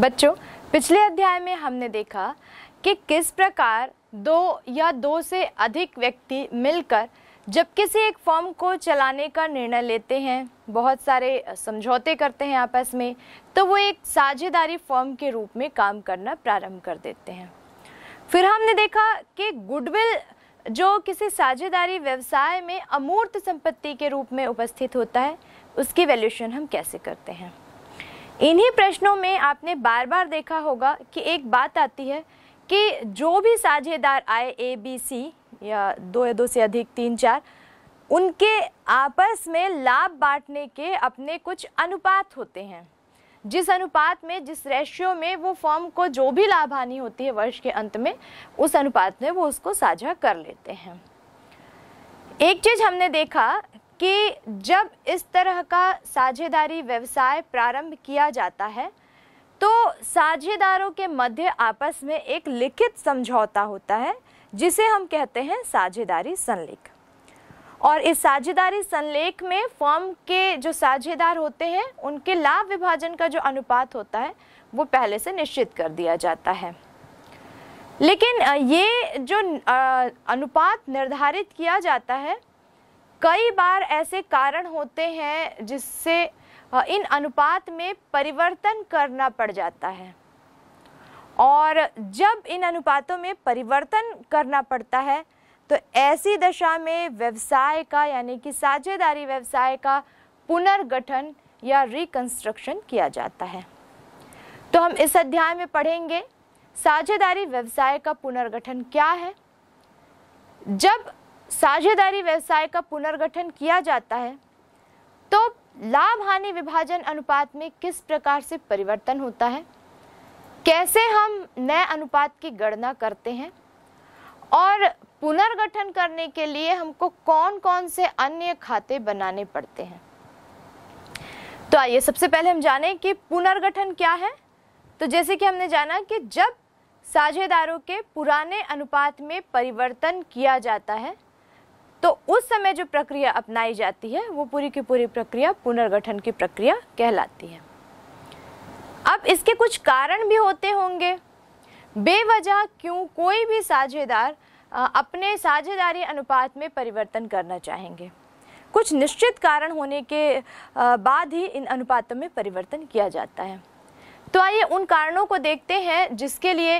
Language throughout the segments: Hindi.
बच्चों पिछले अध्याय में हमने देखा कि किस प्रकार दो या दो से अधिक व्यक्ति मिलकर जब किसी एक फॉर्म को चलाने का निर्णय लेते हैं बहुत सारे समझौते करते हैं आपस में तो वो एक साझेदारी फॉर्म के रूप में काम करना प्रारंभ कर देते हैं फिर हमने देखा कि गुडविल जो किसी साझेदारी व्यवसाय में अमूर्त संपत्ति के रूप में उपस्थित होता है उसकी वैल्यूशन हम कैसे करते हैं इन्हीं प्रश्नों में आपने बार बार देखा होगा कि एक बात आती है कि जो भी साझेदार आए ए बी सी या दो या दो से अधिक तीन चार उनके आपस में लाभ बांटने के अपने कुछ अनुपात होते हैं जिस अनुपात में जिस रेशियो में वो फॉर्म को जो भी लाभ हानि होती है वर्ष के अंत में उस अनुपात में वो उसको साझा कर लेते हैं एक चीज़ हमने देखा कि जब इस तरह का साझेदारी व्यवसाय प्रारंभ किया जाता है तो साझेदारों के मध्य आपस में एक लिखित समझौता होता है जिसे हम कहते हैं साझेदारी संलेख और इस साझेदारी संलेख में फर्म के जो साझेदार होते हैं उनके लाभ विभाजन का जो अनुपात होता है वो पहले से निश्चित कर दिया जाता है लेकिन ये जो अनुपात निर्धारित किया जाता है कई बार ऐसे कारण होते हैं जिससे इन अनुपात में परिवर्तन करना पड़ जाता है और जब इन अनुपातों में परिवर्तन करना पड़ता है तो ऐसी दशा में व्यवसाय का यानी कि साझेदारी व्यवसाय का पुनर्गठन या रिकंस्ट्रक्शन किया जाता है तो हम इस अध्याय में पढ़ेंगे साझेदारी व्यवसाय का पुनर्गठन क्या है जब साझेदारी व्यवसाय का पुनर्गठन किया जाता है तो लाभ हानि विभाजन अनुपात में किस प्रकार से परिवर्तन होता है कैसे हम नए अनुपात की गणना करते हैं और पुनर्गठन करने के लिए हमको कौन कौन से अन्य खाते बनाने पड़ते हैं तो आइए सबसे पहले हम जानें कि पुनर्गठन क्या है तो जैसे कि हमने जाना कि जब साझेदारों के पुराने अनुपात में परिवर्तन किया जाता है तो उस समय जो प्रक्रिया अपनाई जाती है वो पूरी की पूरी प्रक्रिया पुनर्गठन की प्रक्रिया कहलाती है अब इसके कुछ कारण भी होते होंगे बेवजह क्यों कोई भी साझेदार अपने साझेदारी अनुपात में परिवर्तन करना चाहेंगे कुछ निश्चित कारण होने के बाद ही इन अनुपातों में परिवर्तन किया जाता है तो आइए उन कारणों को देखते हैं जिसके लिए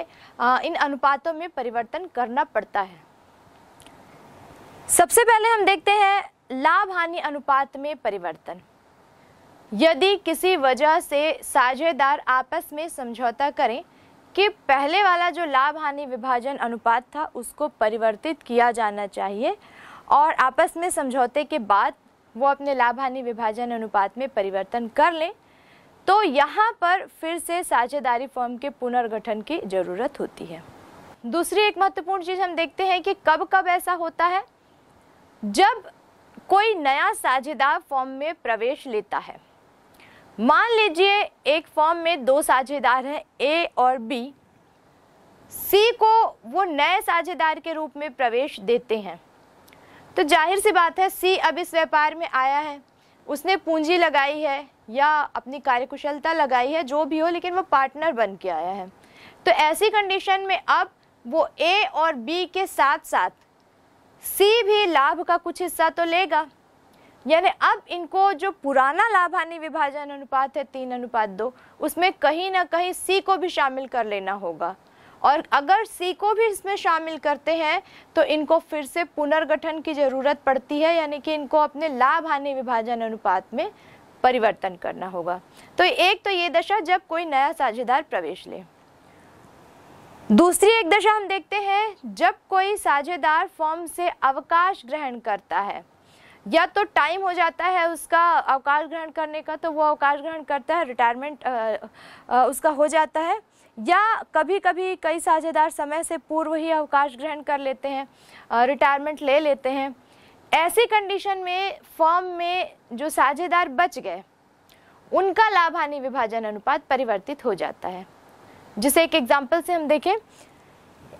इन अनुपातों में परिवर्तन करना पड़ता है सबसे पहले हम देखते हैं लाभ हानि अनुपात में परिवर्तन यदि किसी वजह से साझेदार आपस में समझौता करें कि पहले वाला जो लाभ हानि विभाजन अनुपात था उसको परिवर्तित किया जाना चाहिए और आपस में समझौते के बाद वो अपने लाभ हानि विभाजन अनुपात में परिवर्तन कर लें तो यहाँ पर फिर से साझेदारी फॉर्म के पुनर्गठन की ज़रूरत होती है दूसरी एक महत्वपूर्ण चीज़ हम देखते हैं कि कब कब ऐसा होता है जब कोई नया साझेदार फॉर्म में प्रवेश लेता है मान लीजिए एक फॉर्म में दो साझेदार हैं ए और बी सी को वो नए साझेदार के रूप में प्रवेश देते हैं तो जाहिर सी बात है सी अब इस व्यापार में आया है उसने पूंजी लगाई है या अपनी कार्यकुशलता लगाई है जो भी हो लेकिन वो पार्टनर बन के आया है तो ऐसी कंडीशन में अब वो ए और बी के साथ साथ सी भी लाभ का कुछ हिस्सा तो लेगा यानी अब इनको जो पुराना लाभ हानि विभाजन अनुपात है तीन अनुपात दो उसमें कहीं ना कहीं सी को भी शामिल कर लेना होगा और अगर सी को भी इसमें शामिल करते हैं तो इनको फिर से पुनर्गठन की ज़रूरत पड़ती है यानी कि इनको अपने लाभ हानि विभाजन अनुपात में परिवर्तन करना होगा तो एक तो ये दशा जब कोई नया साझेदार प्रवेश ले दूसरी एक दशा हम देखते हैं जब कोई साझेदार फॉर्म से अवकाश ग्रहण करता है या तो टाइम हो जाता है उसका अवकाश ग्रहण करने का तो वो अवकाश ग्रहण करता है रिटायरमेंट उसका हो जाता है या कभी कभी कई साझेदार समय से पूर्व ही अवकाश ग्रहण कर लेते हैं रिटायरमेंट ले लेते हैं ऐसी कंडीशन में फॉर्म में जो साझेदार बच गए उनका लाभ हानि विभाजन अनुपात परिवर्तित हो जाता है जिसे एक एग्जाम्पल से हम देखें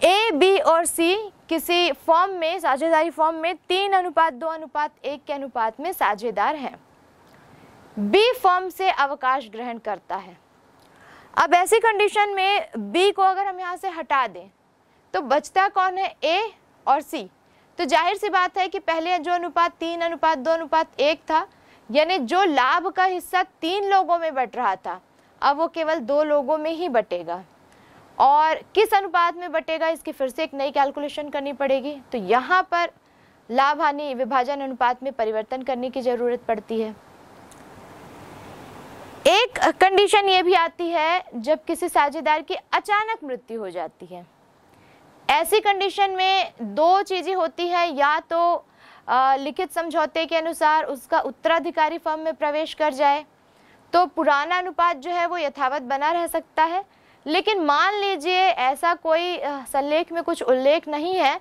ए बी और सी किसी फॉर्म में साझेदारी फॉर्म में तीन अनुपात दो अनुपात एक के अनुपात में साझेदार हैं बी फॉर्म से अवकाश ग्रहण करता है अब ऐसी कंडीशन में बी को अगर हम यहाँ से हटा दें तो बचता कौन है ए और सी तो जाहिर सी बात है कि पहले जो अनुपात तीन अनुपात दो अनुपात एक था यानी जो लाभ का हिस्सा तीन लोगों में बट रहा था अब वो केवल दो लोगों में ही बटेगा और किस अनुपात में बटेगा इसकी फिर से एक नई कैलकुलेशन करनी पड़ेगी तो यहाँ पर लाभ हानि विभाजन अनुपात में परिवर्तन करने की ज़रूरत पड़ती है एक कंडीशन ये भी आती है जब किसी साझेदार की अचानक मृत्यु हो जाती है ऐसी कंडीशन में दो चीज़ें होती है या तो लिखित समझौते के अनुसार उसका उत्तराधिकारी फर्म में प्रवेश कर जाए तो पुराना अनुपात जो है वो यथावत बना रह सकता है लेकिन मान लीजिए ऐसा कोई संलेख में कुछ उल्लेख नहीं है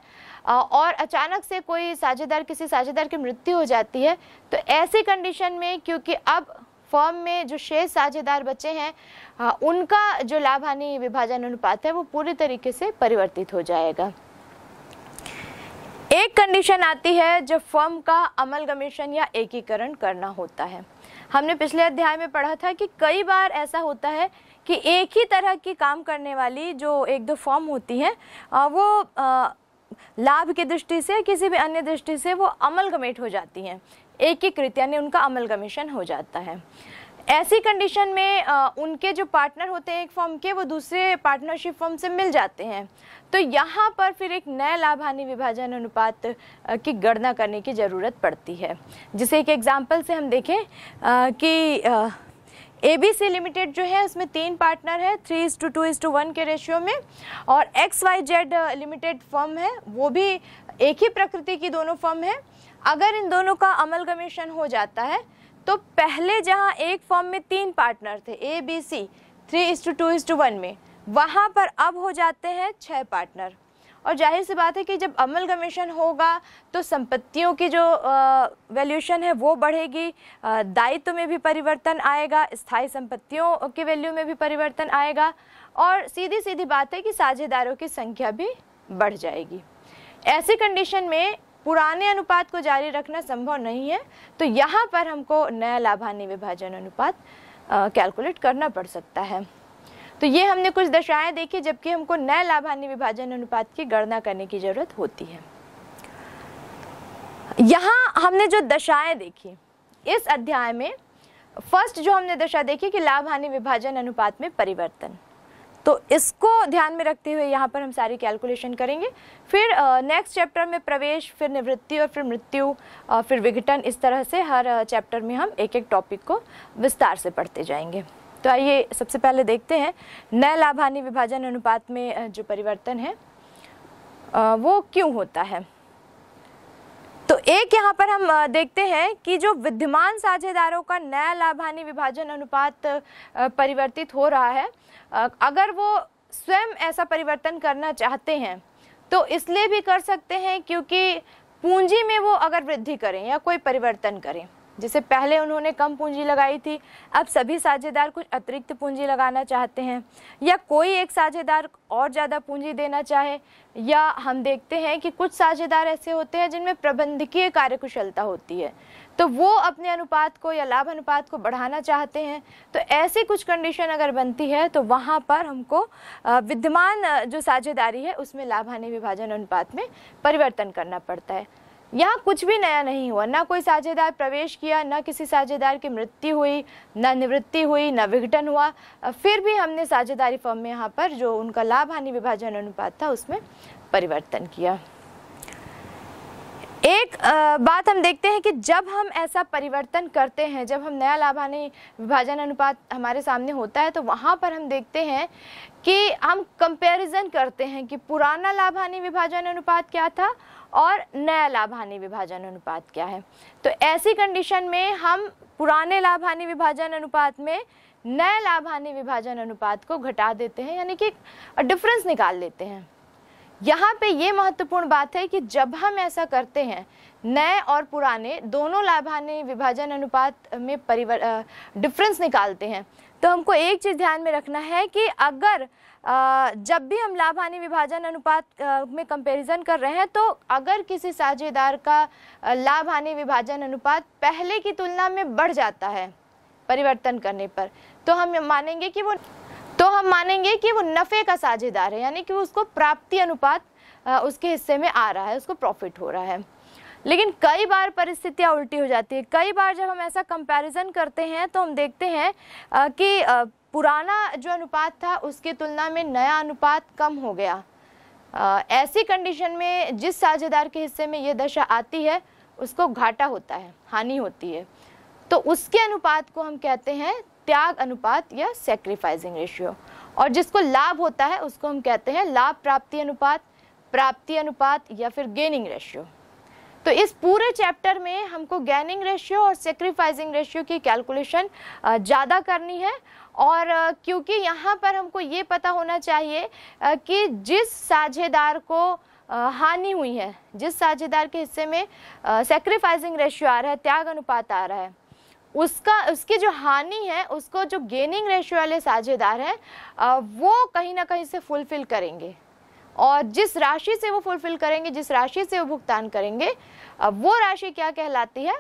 और अचानक से कोई साझेदार किसी साझेदार की मृत्यु हो जाती है तो ऐसी कंडीशन में क्योंकि अब फॉर्म में जो शेष साझेदार बचे हैं उनका जो लाभ हानि विभाजन अनुपात है वो पूरी तरीके से परिवर्तित हो जाएगा एक कंडीशन आती है जब फर्म का अमल गमेशन या एकीकरण करना होता है हमने पिछले अध्याय में पढ़ा था कि कई बार ऐसा होता है कि एक ही तरह की काम करने वाली जो एक दो फॉर्म होती हैं वो लाभ की दृष्टि से किसी भी अन्य दृष्टि से वो अमल गमेट हो जाती हैं एक ही कृत्या ने उनका अमल गमेशन हो जाता है ऐसी कंडीशन में उनके जो पार्टनर होते हैं एक फर्म के वो दूसरे पार्टनरशिप फर्म से मिल जाते हैं तो यहाँ पर फिर एक नए लाभ हानि विभाजन अनुपात की गणना करने की ज़रूरत पड़ती है जिसे एक एग्जाम्पल से हम देखें कि ए बी सी लिमिटेड जो है उसमें तीन पार्टनर है three is to two is to one के रेशियो में और X Y Z Limited firm है वो भी एक ही प्रकृति की दोनों फर्म है अगर इन दोनों का अमल कमीशन हो जाता है तो पहले जहां एक फॉर्म में तीन पार्टनर थे A B C three is to two is to one में वहां पर अब हो जाते हैं छह पार्टनर और जाहिर सी बात है कि जब अमल कमीशन होगा तो संपत्तियों की जो वैल्यूशन है वो बढ़ेगी दायित्व में भी परिवर्तन आएगा स्थायी संपत्तियों के वैल्यू में भी परिवर्तन आएगा और सीधी सीधी बात है कि साझेदारों की संख्या भी बढ़ जाएगी ऐसी कंडीशन में पुराने अनुपात को जारी रखना संभव नहीं है तो यहाँ पर हमको नया लाभान्य विभाजन अनुपात कैलकुलेट करना पड़ सकता है तो ये हमने कुछ दशाएँ देखी जबकि हमको नए लाभान्य विभाजन अनुपात की गणना करने की ज़रूरत होती है यहाँ हमने जो दशाएँ देखी इस अध्याय में फर्स्ट जो हमने दशा देखी कि लाभ हानि विभाजन अनुपात में परिवर्तन तो इसको ध्यान में रखते हुए यहाँ पर हम सारी कैलकुलेशन करेंगे फिर नेक्स्ट चैप्टर में प्रवेश फिर निवृत्ति और फिर मृत्यु फिर विघटन इस तरह से हर चैप्टर में हम एक एक टॉपिक को विस्तार से पढ़ते जाएंगे तो आइए सबसे पहले देखते हैं नए लाभानी विभाजन अनुपात में जो परिवर्तन है वो क्यों होता है तो एक यहाँ पर हम देखते हैं कि जो विद्यमान साझेदारों का नया लाभानी विभाजन अनुपात परिवर्तित हो रहा है अगर वो स्वयं ऐसा परिवर्तन करना चाहते हैं तो इसलिए भी कर सकते हैं क्योंकि पूंजी में वो अगर वृद्धि करें या कोई परिवर्तन करें जिसे पहले उन्होंने कम पूंजी लगाई थी अब सभी साझेदार कुछ अतिरिक्त पूंजी लगाना चाहते हैं या कोई एक साझेदार और ज़्यादा पूंजी देना चाहे या हम देखते हैं कि कुछ साझेदार ऐसे होते हैं जिनमें प्रबंधकीय कार्यकुशलता होती है तो वो अपने अनुपात को या लाभ अनुपात को बढ़ाना चाहते हैं तो ऐसी कुछ कंडीशन अगर बनती है तो वहाँ पर हमको विद्यमान जो साझेदारी है उसमें लाभ हानि विभाजन अनुपात में परिवर्तन करना पड़ता है यहाँ कुछ भी नया नहीं हुआ ना कोई साझेदार प्रवेश किया ना किसी साझेदार की मृत्यु हुई ना निवृत्ति हुई ना विघटन हुआ फिर भी हमने साझेदारी फर्म में यहाँ पर जो उनका लाभ हानि विभाजन अनुपात था उसमें परिवर्तन किया एक बात हम देखते हैं कि जब हम ऐसा परिवर्तन करते हैं जब हम नया हानि विभाजन अनुपात हमारे सामने होता है तो वहाँ पर हम देखते हैं कि हम कंपैरिजन करते हैं कि पुराना हानि विभाजन अनुपात क्या था और नया लाभ हानि विभाजन अनुपात क्या है तो ऐसी कंडीशन में हम पुराने लाभ हानि विभाजन अनुपात में नए लाभ हानि विभाजन अनुपात को घटा देते हैं यानी कि डिफरेंस निकाल लेते हैं यहाँ पे ये महत्वपूर्ण बात है कि जब हम ऐसा करते हैं नए और पुराने दोनों लाभान्य विभाजन अनुपात में परिवर्तन डिफरेंस निकालते हैं तो हमको एक चीज़ ध्यान में रखना है कि अगर जब भी हम लाभ हानि विभाजन अनुपात में कंपैरिजन कर रहे हैं तो अगर किसी साझेदार का लाभ हानि विभाजन अनुपात पहले की तुलना में बढ़ जाता है परिवर्तन करने पर तो हम मानेंगे कि वो तो हम मानेंगे कि वो नफ़े का साझेदार है यानी कि उसको प्राप्ति अनुपात उसके हिस्से में आ रहा है उसको प्रॉफिट हो रहा है लेकिन कई बार परिस्थितियाँ उल्टी हो जाती है कई बार जब हम ऐसा कंपैरिजन करते हैं तो हम देखते हैं कि पुराना जो अनुपात था उसकी तुलना में नया अनुपात कम हो गया ऐसी कंडीशन में जिस साझेदार के हिस्से में ये दशा आती है उसको घाटा होता है हानि होती है तो उसके अनुपात को हम कहते हैं त्याग अनुपात या सेक्रीफाइसिंग रेशियो और जिसको लाभ होता है उसको हम कहते हैं लाभ प्राप्ति अनुपात प्राप्ति अनुपात या फिर गेनिंग रेशियो तो इस पूरे चैप्टर में हमको गैनिंग रेशियो और सेक्रीफाइजिंग रेशियो की कैलकुलेशन ज़्यादा करनी है और क्योंकि यहाँ पर हमको ये पता होना चाहिए कि जिस साझेदार को हानि हुई है जिस साझेदार के हिस्से में सेक्रीफाइजिंग रेशियो आ रहा है त्याग अनुपात आ रहा है उसका उसकी जो हानि है उसको जो गेनिंग रेशियो वाले साझेदार हैं वो कहीं ना कहीं से फुलफिल करेंगे और जिस राशि से वो फुलफिल करेंगे जिस राशि से वो भुगतान करेंगे वो राशि क्या कहलाती है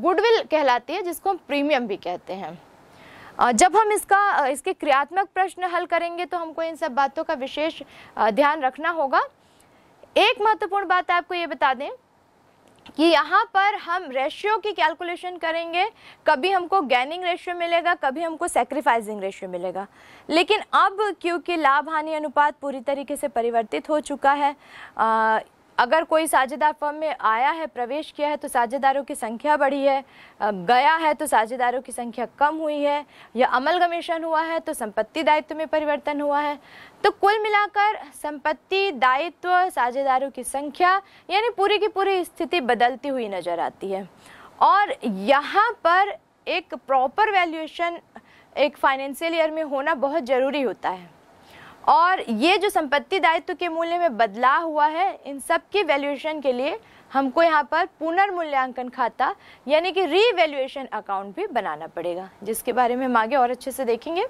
गुडविल कहलाती है जिसको हम प्रीमियम भी कहते हैं जब हम इसका इसके क्रियात्मक प्रश्न हल करेंगे तो हमको इन सब बातों का विशेष ध्यान रखना होगा एक महत्वपूर्ण बात आपको ये बता दें कि यहाँ पर हम रेशियो की कैलकुलेशन करेंगे कभी हमको गैनिंग रेशियो मिलेगा कभी हमको सेक्रीफाइसिंग रेशियो मिलेगा लेकिन अब क्योंकि लाभ हानि अनुपात पूरी तरीके से परिवर्तित हो चुका है अगर कोई साझेदार फर्म में आया है प्रवेश किया है तो साझेदारों की संख्या बढ़ी है गया है तो साझेदारों की संख्या कम हुई है या अमल गमेशन हुआ है तो संपत्ति दायित्व में परिवर्तन हुआ है तो कुल मिलाकर संपत्ति दायित्व साझेदारों की संख्या यानी पूरी की पूरी स्थिति बदलती हुई नज़र आती है और यहाँ पर एक प्रॉपर वैल्यूएशन एक फाइनेंशियल ईयर में होना बहुत ज़रूरी होता है और ये जो संपत्ति दायित्व के मूल्य में बदलाव हुआ है इन सब की वैल्यूएशन के लिए हमको यहाँ पर पुनर्मूल्यांकन खाता यानी कि रीवैल्यूएशन अकाउंट भी बनाना पड़ेगा जिसके बारे में हम आगे और अच्छे से देखेंगे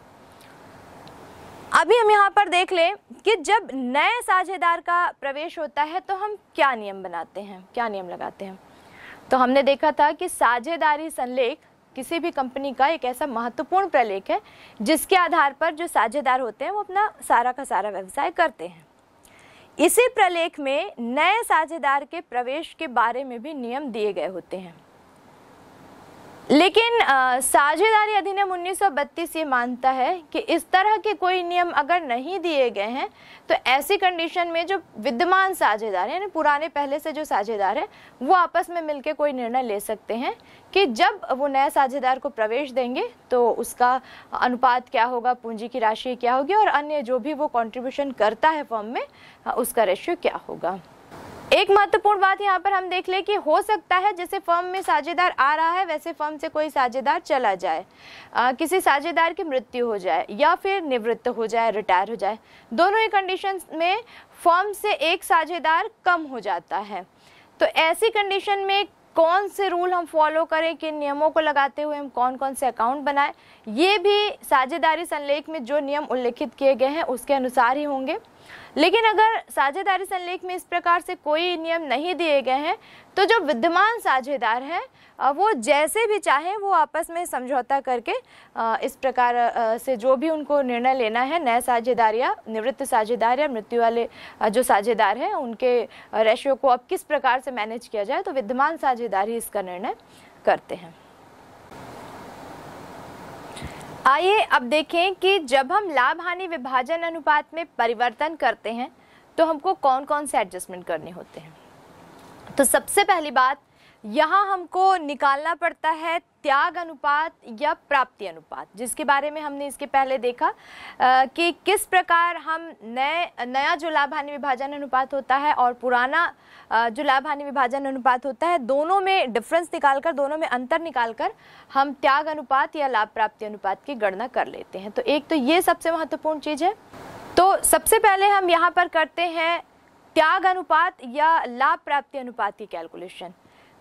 अभी हम यहाँ पर देख लें कि जब नए साझेदार का प्रवेश होता है तो हम क्या नियम बनाते हैं क्या नियम लगाते हैं तो हमने देखा था कि साझेदारी संलेख किसी भी कंपनी का एक ऐसा महत्वपूर्ण प्रलेख है जिसके आधार पर जो साझेदार होते हैं वो अपना सारा का सारा व्यवसाय करते हैं इसी प्रलेख में नए साझेदार के प्रवेश के बारे में भी नियम दिए गए होते हैं लेकिन साझेदारी अधिनियम 1932 ये मानता है कि इस तरह के कोई नियम अगर नहीं दिए गए हैं तो ऐसी कंडीशन में जो विद्यमान साझेदार हैं पुराने पहले से जो साझेदार हैं वो आपस में मिलकर कोई निर्णय ले सकते हैं कि जब वो नए साझेदार को प्रवेश देंगे तो उसका अनुपात क्या होगा पूंजी की राशि क्या होगी और अन्य जो भी वो कॉन्ट्रीब्यूशन करता है फॉर्म में उसका रेशियो क्या होगा एक महत्वपूर्ण बात यहाँ पर हम देख ले कि हो सकता है जैसे फर्म में साझेदार आ रहा है वैसे फर्म से कोई साझेदार चला जाए आ, किसी साझेदार की मृत्यु हो जाए या फिर निवृत्त हो जाए रिटायर हो जाए दोनों ही कंडीशन में फर्म से एक साझेदार कम हो जाता है तो ऐसी कंडीशन में कौन से रूल हम फॉलो करें किन नियमों को लगाते हुए हम कौन कौन से अकाउंट बनाएं ये भी साझेदारी संलेख में जो नियम उल्लेखित किए गए हैं उसके अनुसार ही होंगे लेकिन अगर साझेदारी संलेख में इस प्रकार से कोई नियम नहीं दिए गए हैं तो जो विद्यमान साझेदार हैं वो जैसे भी चाहे वो आपस में समझौता करके इस प्रकार से जो भी उनको निर्णय लेना है नए साझेदार या निवृत्त साझेदार या मृत्यु वाले जो साझेदार हैं उनके रेशियो को अब किस प्रकार से मैनेज किया जाए तो विद्यमान साझेदार ही इसका निर्णय करते हैं आइए अब देखें कि जब हम लाभ हानि विभाजन अनुपात में परिवर्तन करते हैं तो हमको कौन कौन से एडजस्टमेंट करने होते हैं तो सबसे पहली बात यहाँ हमको निकालना पड़ता है त्याग अनुपात या प्राप्ति अनुपात जिसके बारे में हमने इसके पहले देखा आ, कि किस प्रकार हम नए नया जो लाभ हानि विभाजन अनुपात होता है और पुराना आ, जो लाभ हानि विभाजन अनुपात होता है दोनों में डिफरेंस निकालकर दोनों में अंतर निकालकर हम त्याग अनुपात या लाभ प्राप्ति अनुपात की गणना कर लेते हैं तो एक तो ये सबसे महत्वपूर्ण चीज़ है तो सबसे पहले हम यहाँ पर करते हैं त्याग अनुपात या लाभ प्राप्ति अनुपात की कैलकुलेशन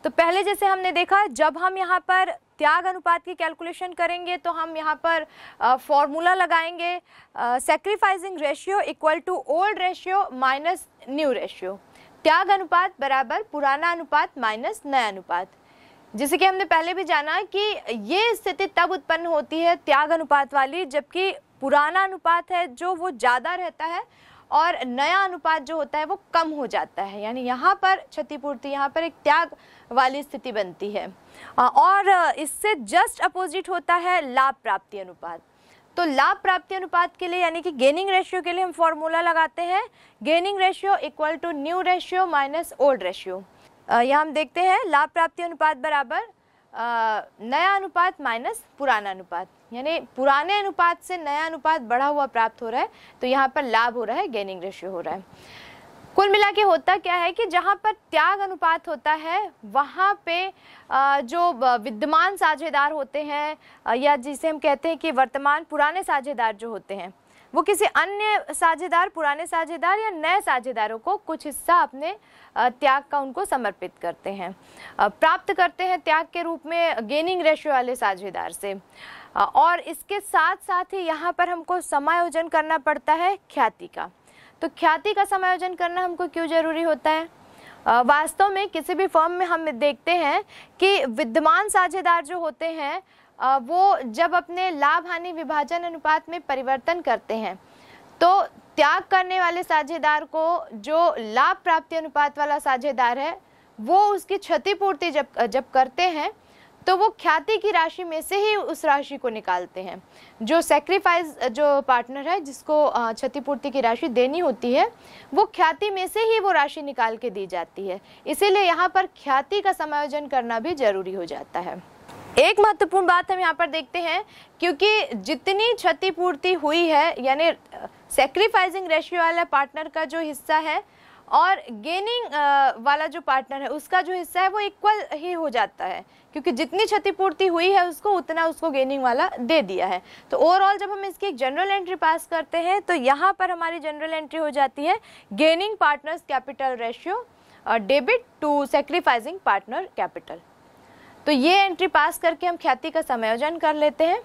तो पहले जैसे हमने देखा जब हम यहाँ पर त्याग अनुपात की कैलकुलेशन करेंगे तो हम यहाँ पर फॉर्मूला लगाएंगे sacrificing ratio equal to old ratio minus new ratio त्याग अनुपात बराबर पुराना अनुपात माइनस नया अनुपात जैसे कि हमने पहले भी जाना कि ये स्थिति तब उत्पन्न होती है त्याग अनुपात वाली जबकि पुराना अनुपात है जो वो ज़्यादा रहता है और नया अनुपात जो होता है वो कम हो जाता है यानी यहाँ पर क्षतिपूर्ति यहाँ पर एक त्याग वाली स्थिति बनती है और इससे जस्ट अपोजिट होता है लाभ प्राप्ति अनुपात तो लाभ प्राप्ति अनुपात के लिए यानी कि गेनिंग रेशियो के लिए हम फॉर्मूला लगाते हैं gaining ratio equal to new ratio minus old ratio यह हम देखते हैं लाभ प्राप्ति अनुपात बराबर नया अनुपात माइनस पुराना अनुपात यानी पुराने अनुपात से नया अनुपात बढ़ा हुआ प्राप्त हो रहा है तो यहाँ पर लाभ हो रहा है गेनिंग रेशियो हो रहा है कुल मिला के होता क्या है कि जहाँ पर त्याग अनुपात होता है वहाँ पे जो विद्यमान साझेदार होते हैं या जिसे हम कहते हैं कि वर्तमान पुराने साझेदार जो होते हैं वो किसी अन्य साझेदार पुराने साझेदार या नए साझेदारों को कुछ हिस्सा अपने त्याग का उनको समर्पित करते हैं प्राप्त करते हैं त्याग के रूप में गेनिंग रेशियो वाले साझेदार से और इसके साथ साथ ही यहाँ पर हमको समायोजन करना पड़ता है ख्याति का तो ख्याति का समायोजन करना हमको क्यों ज़रूरी होता है वास्तव में किसी भी फर्म में हम देखते हैं कि विद्यमान साझेदार जो होते हैं वो जब अपने लाभ हानि विभाजन अनुपात में परिवर्तन करते हैं तो त्याग करने वाले साझेदार को जो लाभ प्राप्ति अनुपात वाला साझेदार है वो उसकी क्षतिपूर्ति जब जब करते हैं तो वो ख्याति की राशि में से ही उस राशि को निकालते हैं जो सेक्रीफाइस जो पार्टनर है जिसको क्षतिपूर्ति की राशि देनी होती है वो ख्याति में से ही वो राशि निकाल के दी जाती है इसीलिए यहाँ पर ख्याति का समायोजन करना भी जरूरी हो जाता है एक महत्वपूर्ण बात हम यहाँ पर देखते हैं क्योंकि जितनी क्षतिपूर्ति हुई है यानी सेक्रीफाइजिंग रेशियो वाला पार्टनर का जो हिस्सा है और गेनिंग वाला जो पार्टनर है उसका जो हिस्सा है वो इक्वल ही हो जाता है क्योंकि जितनी क्षतिपूर्ति हुई है उसको उतना उसको गेनिंग वाला दे दिया है तो ओवरऑल जब हम इसकी एक जनरल एंट्री पास करते हैं तो यहाँ पर हमारी जनरल एंट्री हो जाती है gaining partners capital ratio debit to sacrificing partner capital तो ये एंट्री पास करके हम ख्याति का समायोजन कर लेते हैं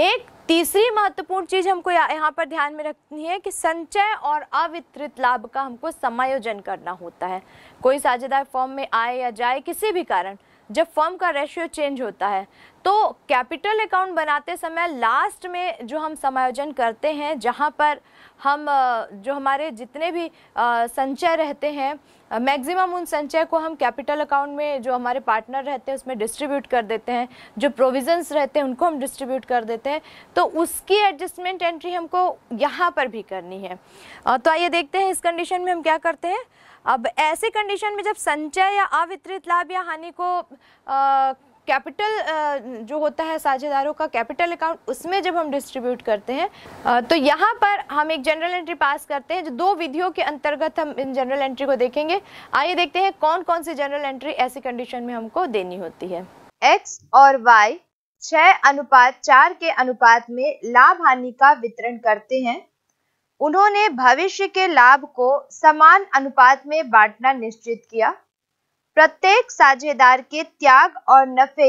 एक तीसरी महत्वपूर्ण चीज हमको यहाँ पर ध्यान में रखनी है कि संचय और अवितरित लाभ का हमको समायोजन करना होता है कोई साझेदार फॉर्म में आए या जाए किसी भी कारण जब फर्म का रेशियो चेंज होता है तो कैपिटल अकाउंट बनाते समय लास्ट में जो हम समायोजन करते हैं जहाँ पर हम जो हमारे जितने भी संचय रहते हैं मैक्सिमम उन संचय को हम कैपिटल अकाउंट में जो हमारे पार्टनर रहते हैं उसमें डिस्ट्रीब्यूट कर देते हैं जो प्रोविजंस रहते हैं उनको हम डिस्ट्रीब्यूट कर देते हैं तो उसकी एडजस्टमेंट एंट्री हमको यहाँ पर भी करनी है तो आइए देखते हैं इस कंडीशन में हम क्या करते हैं अब ऐसे कंडीशन में जब संचय या अवितरित लाभ या हानि को आ, कैपिटल जो होता है साझेदारों का कैपिटल अकाउंट उसमें जब हम डिस्ट्रीब्यूट करते हैं तो यहाँ पर हम एक जनरल एंट्री पास करते हैं जो दो विधियों के अंतर्गत हम इन जनरल एंट्री को देखेंगे आइए देखते हैं कौन कौन सी जनरल एंट्री ऐसी कंडीशन में हमको देनी होती है एक्स और वाई छह अनुपात चार के अनुपात में लाभ हानि का वितरण करते हैं उन्होंने भविष्य के लाभ को समान अनुपात में बांटना निश्चित किया प्रत्येक साझेदार के त्याग और नफे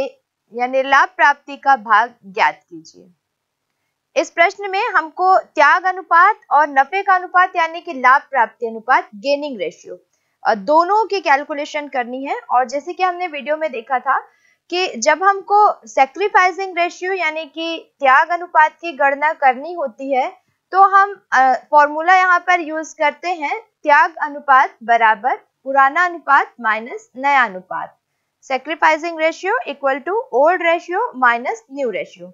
यानी लाभ प्राप्ति का भाग ज्ञात कीजिए इस प्रश्न में हमको त्याग अनुपात और नफे का अनुपात यानी कि लाभ प्राप्ति अनुपात गेनिंग रेशियो दोनों की कैलकुलेशन करनी है और जैसे कि हमने वीडियो में देखा था कि जब हमको सेक्रीफाइसिंग रेशियो यानी कि त्याग अनुपात की गणना करनी होती है तो हम फॉर्मूला यहाँ पर यूज करते हैं त्याग अनुपात बराबर पुराना अनुपात माइनस नया अनुपात sacrificing ratio equal to old ratio minus new ratio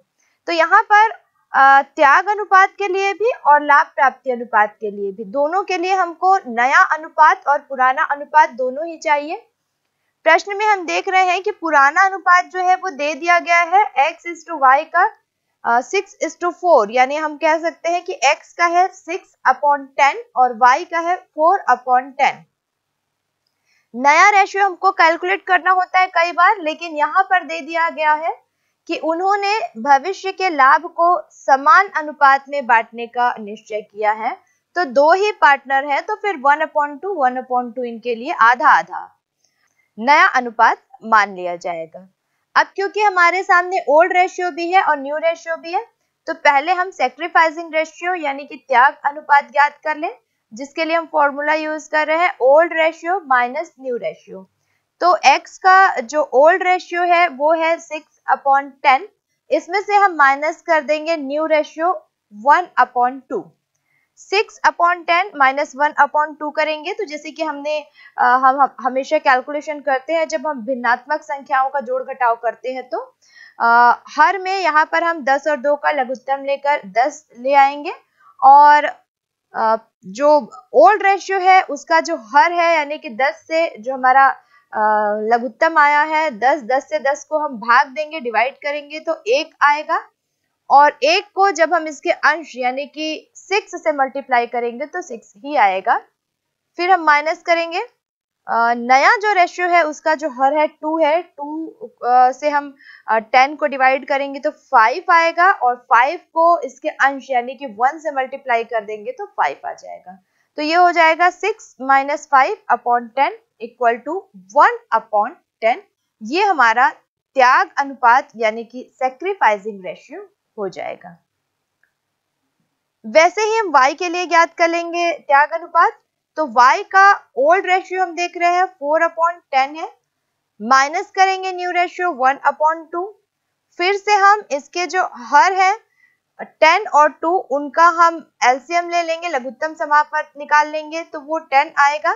तो यहाँ पर त्याग अनुपात के लिए भी और लाभ प्राप्ति अनुपात के लिए भी दोनों के लिए हमको नया अनुपात और पुराना अनुपात दोनों ही चाहिए प्रश्न में हम देख रहे हैं कि पुराना अनुपात जो है वो दे दिया गया है x इज टू वाई का सिक्स इज टू फोर यानी हम कह सकते हैं कि x का है सिक्स अपॉन टेन और y का है फोर अपॉन टेन नया रेशियो हमको कैलकुलेट करना होता है कई बार लेकिन यहाँ पर दे दिया गया है कि उन्होंने भविष्य के लाभ को समान अनुपात में बांटने का निश्चय किया है तो दो ही पार्टनर है तो फिर one upon two one upon two इनके लिए आधा आधा नया अनुपात मान लिया जाएगा अब क्योंकि हमारे सामने ओल्ड रेशियो भी है और न्यू रेशियो भी है तो पहले हम सेक्रीफाइसिंग रेशियो यानी कि त्याग अनुपात ज्ञात कर लें जिसके लिए हम फॉर्मूला यूज कर रहे हैं old ratio minus new ratio तो x का जो ओल्ड रेशियो है वो है सिक्स अपॉन टेन इसमें से हम माइनस कर देंगे new ratio one upon two six upon ten minus one upon two करेंगे तो जैसे कि हमने आ, हम, हम हमेशा कैलकुलेशन करते हैं जब हम भिन्नात्मक संख्याओं का जोड़ घटाव करते हैं तो आ, हर में यहाँ पर हम दस और दो का लघुत्तम लेकर दस ले आएंगे और जो ओल्ड रेशियो है उसका जो हर है यानी कि 10 से जो हमारा लघुत्तम आया है 10 10 से 10 को हम भाग देंगे डिवाइड करेंगे तो एक आएगा और एक को जब हम इसके अंश यानी कि सिक्स से मल्टीप्लाई करेंगे तो सिक्स ही आएगा फिर हम माइनस करेंगे नया जो रेशियो है उसका जो हर है टू है टू से हम टेन को डिवाइड करेंगे तो फाइव आएगा और फाइव को इसके अंश यानी कि वन से मल्टीप्लाई कर देंगे तो फाइव आ जाएगा तो ये हो जाएगा six minus five upon ten equal to one upon ten ये हमारा त्याग अनुपात यानी कि सेक्रीफाइसिंग रेशियो हो जाएगा वैसे ही हम y के लिए ज्ञात कर लेंगे त्याग अनुपात तो y का ओल्ड रेशियो हम देख रहे हैं फोर अपॉन टेन है माइनस करेंगे new ratio one upon two फिर से हम इसके जो हर है टेन और टू उनका हम एल्सियम ले लेंगे लघुत्तम समापवर्त निकाल लेंगे तो वो टेन आएगा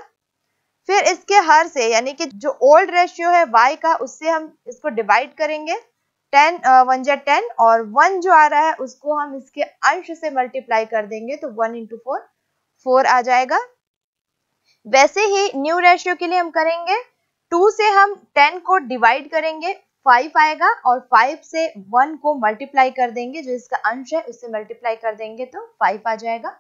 फिर इसके हर से यानी कि जो ओल्ड रेशियो है y का उससे हम इसको डिवाइड करेंगे टेन वन जा टेन और वन जो आ रहा है उसको हम इसके अंश से मल्टीप्लाई कर देंगे तो वन इंटू फोर फोर आ जाएगा वैसे ही न्यू रेशियो के लिए हम करेंगे टू से हम टेन को डिवाइड करेंगे फाइव आएगा और फाइव से वन को मल्टीप्लाई कर देंगे जो इसका अंश है उससे मल्टीप्लाई कर देंगे तो फाइव आ जाएगा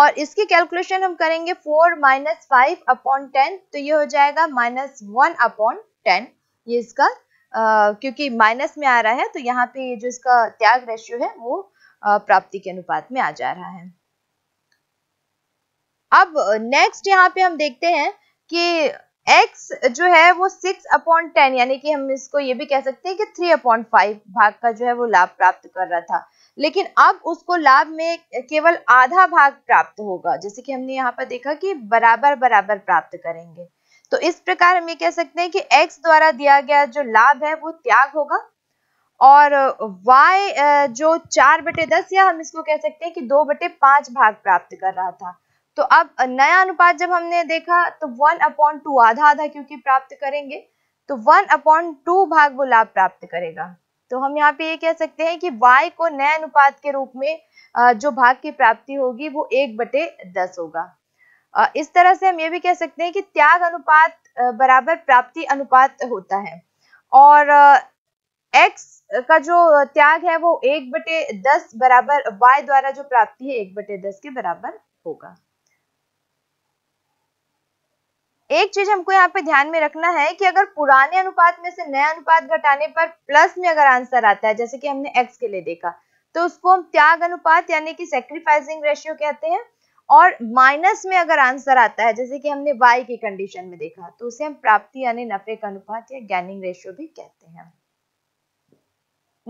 और इसकी कैलकुलेशन हम करेंगे four minus five upon ten तो ये हो जाएगा माइनस वन अपॉन टेन ये इसका आ, क्योंकि माइनस में आ रहा है तो यहाँ पे जो इसका त्याग रेशियो है वो प्राप्ति के अनुपात में आ जा रहा है अब नेक्स्ट यहाँ पे हम देखते हैं कि x जो है वो सिक्स अपॉन टेन यानी कि हम इसको ये भी कह सकते हैं कि थ्री अपॉन फाइव भाग का जो है वो लाभ प्राप्त कर रहा था लेकिन अब उसको लाभ में केवल आधा भाग प्राप्त होगा जैसे कि हमने यहाँ पर देखा कि बराबर बराबर प्राप्त करेंगे तो इस प्रकार हम ये कह सकते हैं कि x द्वारा दिया गया जो लाभ है वो त्याग होगा और y जो चार बटे दस या हम इसको कह सकते हैं कि दो बटे पांच भाग प्राप्त कर रहा था तो अब नया अनुपात जब हमने देखा तो वन अपॉन टू आधा आधा क्योंकि प्राप्त करेंगे तो वन अपॉन टू भाग वो लाभ प्राप्त करेगा तो हम यहाँ पे ये कह सकते हैं कि y को नए अनुपात के रूप में जो भाग की प्राप्ति होगी वो एक बटे दस होगा इस तरह से हम ये भी कह सकते हैं कि त्याग अनुपात बराबर प्राप्ति अनुपात होता है और x का जो त्याग है वो एक बटे दस बराबर y द्वारा जो प्राप्ति है एक बटे दस के बराबर होगा एक चीज हमको यहाँ पे ध्यान में रखना है कि अगर पुराने अनुपात में से नया अनुपात घटाने पर प्लस में अगर आंसर आता है जैसे कि हमने एक्स के लिए देखा तो उसको हम त्याग अनुपात यानी कि सेक्रीफाइसिंग रेशियो कहते हैं और माइनस में अगर आंसर आता है जैसे कि हमने वाई की कंडीशन में देखा तो उसे हम प्राप्ति यानी नफे का अनुपात या गैनिंग रेशियो भी कहते हैं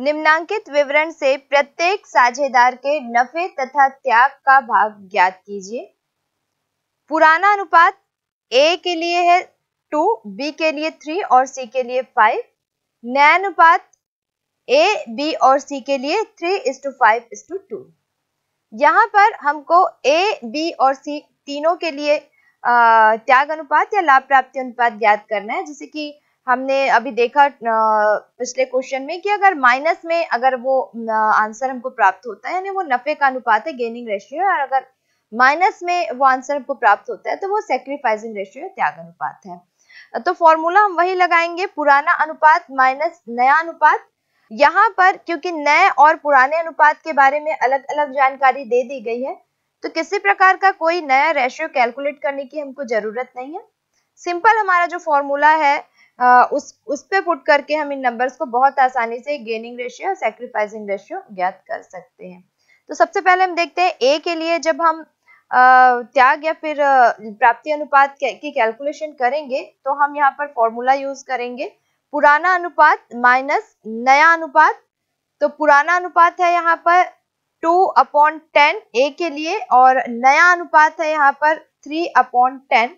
निम्नांकित विवरण से प्रत्येक साझेदार के नफे तथा त्याग का भाग ज्ञात कीजिए पुराना अनुपात ए के लिए है टू बी के लिए थ्री और सी के लिए फाइव अनुपात ए बी और सी के लिए three is to five is to two यहाँ पर हमको ए बी और सी तीनों के लिए त्याग अनुपात या लाभ प्राप्ति अनुपात ज्ञात करना है जैसे कि हमने अभी देखा पिछले क्वेश्चन में कि अगर माइनस में अगर वो आंसर हमको प्राप्त होता है यानी वो नफे का अनुपात है गेनिंग रेशियो और अगर माइनस में वो आंसर हमको प्राप्त होता है तो वो सेक्रीफाइसिंग रेशियो त्याग अनुपात है तो फॉर्मूला हम वही लगाएंगे पुराना अनुपात माइनस नया अनुपात यहाँ पर क्योंकि नए और पुराने अनुपात के बारे में अलग अलग जानकारी दे दी गई है तो किसी प्रकार का कोई नया रेशियो कैलकुलेट करने की हमको जरूरत नहीं है सिंपल हमारा जो फॉर्मूला है आ, उस उस पे पुट करके हम इन नंबर्स को बहुत आसानी से गेनिंग रेशियो और सेक्रीफाइसिंग रेशियो ज्ञात कर सकते हैं तो सबसे पहले हम देखते हैं ए के लिए जब हम त्याग या फिर प्राप्ति अनुपात की कैलकुलेशन करेंगे तो हम यहाँ पर फॉर्मूला यूज करेंगे पुराना अनुपात माइनस नया अनुपात तो पुराना अनुपात है यहाँ पर टू अपॉन टेन ए के लिए और नया अनुपात है यहाँ पर थ्री अपॉन टेन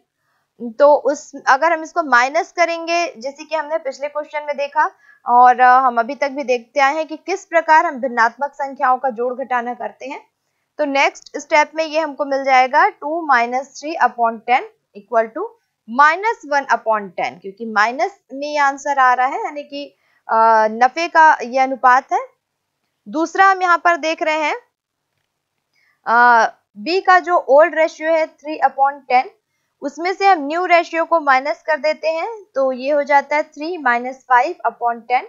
तो उस अगर हम इसको माइनस करेंगे जैसे कि हमने पिछले क्वेश्चन में देखा और हम अभी तक भी देखते आए हैं कि किस प्रकार हम भिन्नात्मक संख्याओं का जोड़ घटाना करते हैं तो नेक्स्ट स्टेप में ये हमको मिल जाएगा two minus three upon ten equal to minus one upon ten क्योंकि माइनस में आंसर आ रहा है यानी कि नफे का ये अनुपात है दूसरा हम यहाँ पर देख रहे हैं बी का जो ओल्ड रेशियो है थ्री अपॉन टेन उसमें से हम न्यू रेशियो को माइनस कर देते हैं तो ये हो जाता है three minus five upon ten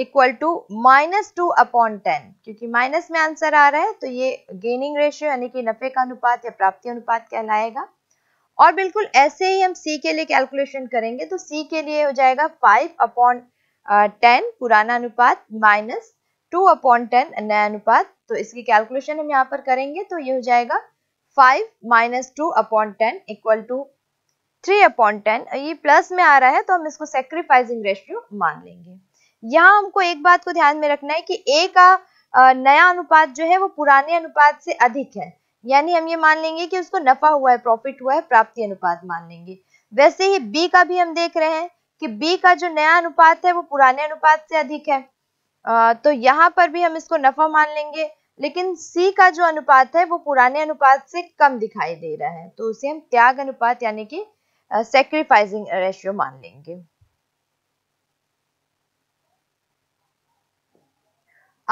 equal to minus two upon ten क्योंकि माइनस में आंसर आ रहा है तो ये गेनिंग रेशियो यानी कि नफे का अनुपात या प्राप्ति अनुपात कहलाएगा और बिल्कुल ऐसे ही हम सी के लिए कैलकुलेशन करेंगे तो सी के लिए हो जाएगा फाइव अपॉन टेन पुराना अनुपात माइनस टू अपॉन टेन नया अनुपात तो इसकी कैलकुलेशन हम यहाँ पर करेंगे तो ये हो जाएगा five minus two upon ten equal to three upon ten ये प्लस में आ रहा है तो हम इसको सेक्रीफाइसिंग रेशियो मान लेंगे यहाँ हमको एक बात को ध्यान में रखना है कि ए का नया अनुपात जो है वो पुराने अनुपात से अधिक है यानी हम ये मान लेंगे कि उसको नफा हुआ है प्रॉफिट हुआ है प्राप्ति अनुपात मान लेंगे वैसे ही बी का भी हम देख रहे हैं कि बी का जो नया अनुपात है वो पुराने अनुपात से अधिक है आ, तो यहाँ पर भी हम इसको नफा मान लेंगे लेकिन सी का जो अनुपात है वो पुराने अनुपात से कम दिखाई दे रहा है तो उसे हम त्याग अनुपात यानी कि सेक्रीफाइसिंग रेशियो मान लेंगे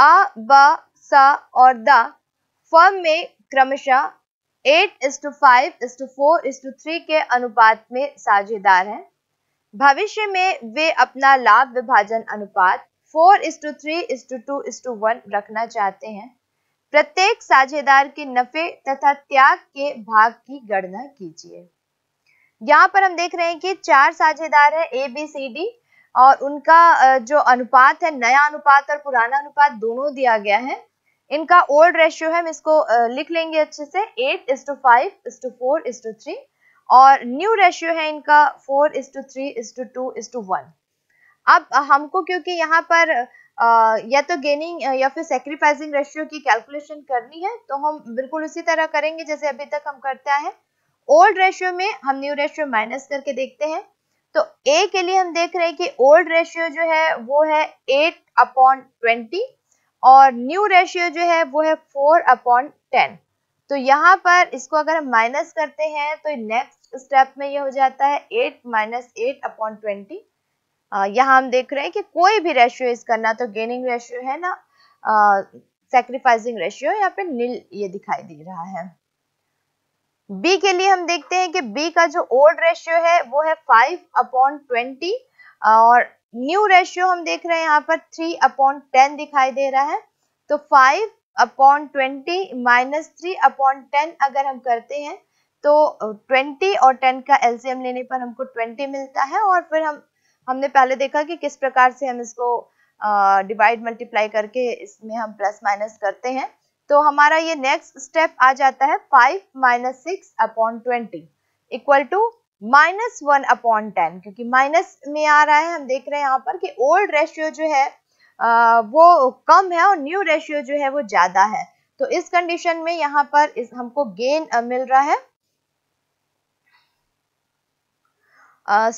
आ ब स और द फर्म में क्रमशः eight is to five is to four is to three के अनुपात में साझेदार हैं भविष्य में वे अपना लाभ विभाजन अनुपात four is to three is to two is to one रखना चाहते हैं प्रत्येक साझेदार के नफे तथा त्याग के भाग की गणना कीजिए यहाँ पर हम देख रहे हैं कि चार साझेदार है ए बी सी डी और उनका जो अनुपात है नया अनुपात और पुराना अनुपात दोनों दिया गया है इनका ओल्ड रेशियो है हम इसको लिख लेंगे अच्छे से eight is to five is to four is to three और न्यू रेशियो है इनका four is to three is to two is to one अब हमको क्योंकि यहाँ पर या तो गेनिंग या फिर सेक्रीफाइसिंग रेशियो की कैलकुलेशन करनी है तो हम बिल्कुल उसी तरह करेंगे जैसे अभी तक हम करते हैं ओल्ड रेशियो में हम न्यू रेशियो माइनस करके देखते हैं तो ए के लिए हम देख रहे हैं कि ओल्ड रेशियो जो है वो है एट अपॉन ट्वेंटी और न्यू रेशियो जो है वो है फोर अपॉन टेन तो यहाँ पर इसको अगर हम माइनस करते हैं तो नेक्स्ट स्टेप में ये हो जाता है eight minus eight upon twenty यहाँ हम देख रहे हैं कि कोई भी रेशियो इसका ना तो गेनिंग रेशियो है ना सेक्रीफाइसिंग रेशियो यहाँ पे नील ये दिखाई दे रहा है बी के लिए हम देखते हैं कि बी का जो ओल्ड रेशियो है वो है फाइव अपॉन ट्वेंटी और न्यू रेशियो हम देख रहे हैं यहाँ पर थ्री अपॉन टेन दिखाई दे रहा है तो five upon twenty minus three upon ten अगर हम करते हैं तो ट्वेंटी और टेन का एलसीएम लेने पर हमको ट्वेंटी मिलता है और फिर हम हमने पहले देखा कि किस प्रकार से हम इसको डिवाइड मल्टीप्लाई करके इसमें हम प्लस माइनस करते हैं तो हमारा ये नेक्स्ट स्टेप आ जाता है five minus six upon twenty equal to minus one upon ten क्योंकि माइनस में आ रहा है हम देख रहे हैं यहाँ पर कि ओल्ड रेशियो जो है आ, वो कम है और न्यू रेशियो जो है वो ज्यादा है तो इस कंडीशन में यहाँ पर इस हमको गेन मिल रहा है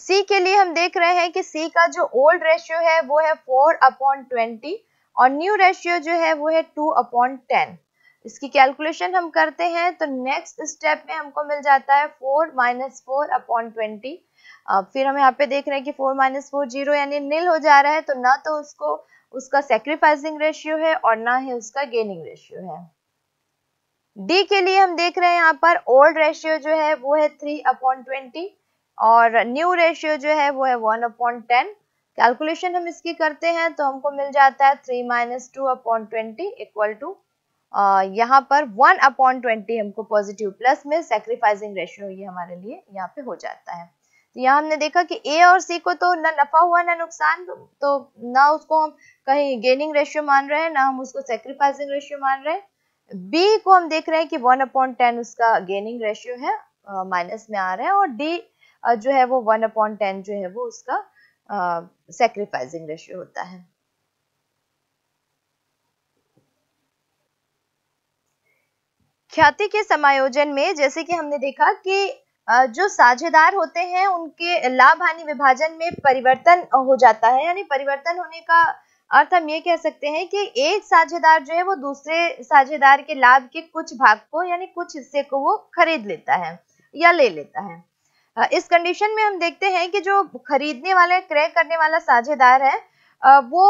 सी के लिए हम देख रहे हैं कि सी का जो ओल्ड रेशियो है वो है फोर अपॉन ट्वेंटी और न्यू रेशियो जो है वो है टू अपॉन टेन इसकी कैलकुलेशन हम करते हैं तो नेक्स्ट स्टेप में हमको मिल जाता है four minus four upon twenty फिर हम यहाँ पे देख रहे हैं कि फोर माइनस फोर जीरो यानी नील हो जा रहा है तो ना तो उसको उसका सेक्रीफाइसिंग रेशियो है और ना ही उसका गेनिंग रेशियो है डी के लिए हम देख रहे हैं यहाँ पर ओल्ड रेशियो जो है वो है थ्री अपॉन ट्वेंटी और न्यू रेशियो जो है वो है वन अपॉन टेन कैलकुलेशन हम इसकी करते हैं तो हमको मिल जाता है three minus two upon twenty equal to यहाँ पर वन अपॉन ट्वेंटी हमको पॉजिटिव प्लस में सेक्रीफाइसिंग रेशियो ये हमारे लिए यहाँ पे हो जाता है तो यहाँ हमने देखा कि ए और सी को तो ना नफा हुआ ना नुकसान तो ना उसको हम कहीं गेनिंग रेशियो मान रहे हैं ना हम उसको सेक्रीफाइसिंग रेशियो मान रहे हैं बी को हम देख रहे हैं कि वन अपॉइंट टेन उसका गेनिंग रेशियो है माइनस uh, में आ रहा है और डी uh, जो है वो वन अपॉइंट टेन जो है वो उसका सेक्रीफाइजिंग रेशियो होता है ख्याति के समायोजन में जैसे कि हमने देखा कि जो साझेदार होते हैं उनके लाभ हानि विभाजन में परिवर्तन हो जाता है यानी परिवर्तन होने का अर्थ हम ये कह सकते हैं कि एक साझेदार जो है वो दूसरे साझेदार के लाभ के कुछ भाग को यानी कुछ हिस्से को वो खरीद लेता है या ले लेता है इस कंडीशन में हम देखते हैं कि जो खरीदने वाला क्रय करने वाला साझेदार है वो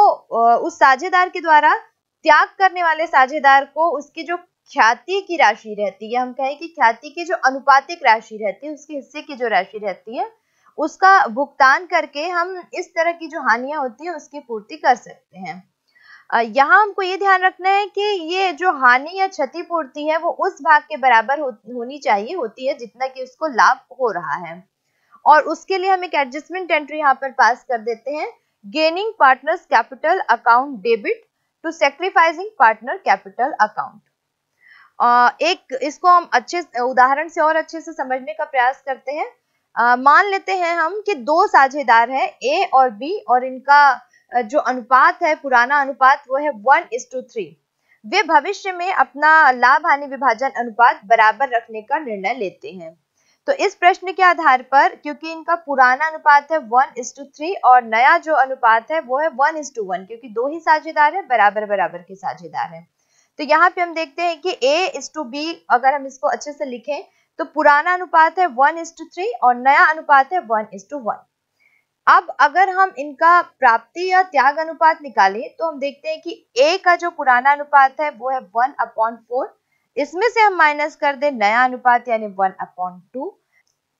उस साझेदार के द्वारा त्याग करने वाले साझेदार को उसकी जो ख्याति की राशि रहती है हम कहें कि ख्याति की जो अनुपातिक राशि रहती है उसके हिस्से की जो राशि रहती है उसका भुगतान करके हम इस तरह की जो हानियां होती है उसकी पूर्ति कर सकते हैं यहाँ हमको ये ध्यान रखना है कि ये जो हानि या क्षतिपूर्ति है वो उस भाग के बराबर हो, होनी चाहिए होती है जितना कि उसको लाभ हो रहा है और उसके लिए हम एक एडजस्टमेंट एंट्री यहाँ पर पास कर देते हैं gaining partners capital account debit to sacrificing partner capital account एक इसको हम अच्छे उदाहरण से और अच्छे से समझने का प्रयास करते हैं मान लेते हैं हम कि दो साझेदार हैं ए और बी और इनका जो अनुपात है पुराना अनुपात वो है वन इज टू थ्री वे भविष्य में अपना लाभ हानि विभाजन अनुपात बराबर रखने का निर्णय लेते हैं तो इस प्रश्न के आधार पर क्योंकि इनका पुराना अनुपात है वन इज टू थ्री और नया जो अनुपात है वो है वन इज टू वन क्योंकि दो ही साझेदार है बराबर बराबर के साझेदार है तो यहाँ पे हम देखते हैं कि ए इज टू बी अगर हम इसको अच्छे से लिखें तो पुराना अनुपात है वन इज टू थ्री और नया अनुपात है वन इज टू वन अब अगर हम इनका प्राप्ति या त्याग अनुपात निकालें तो हम देखते हैं कि ए का जो पुराना अनुपात है वो है वन अपॉन फोर इसमें से हम माइनस कर दें नया अनुपात यानी वन अपॉन टू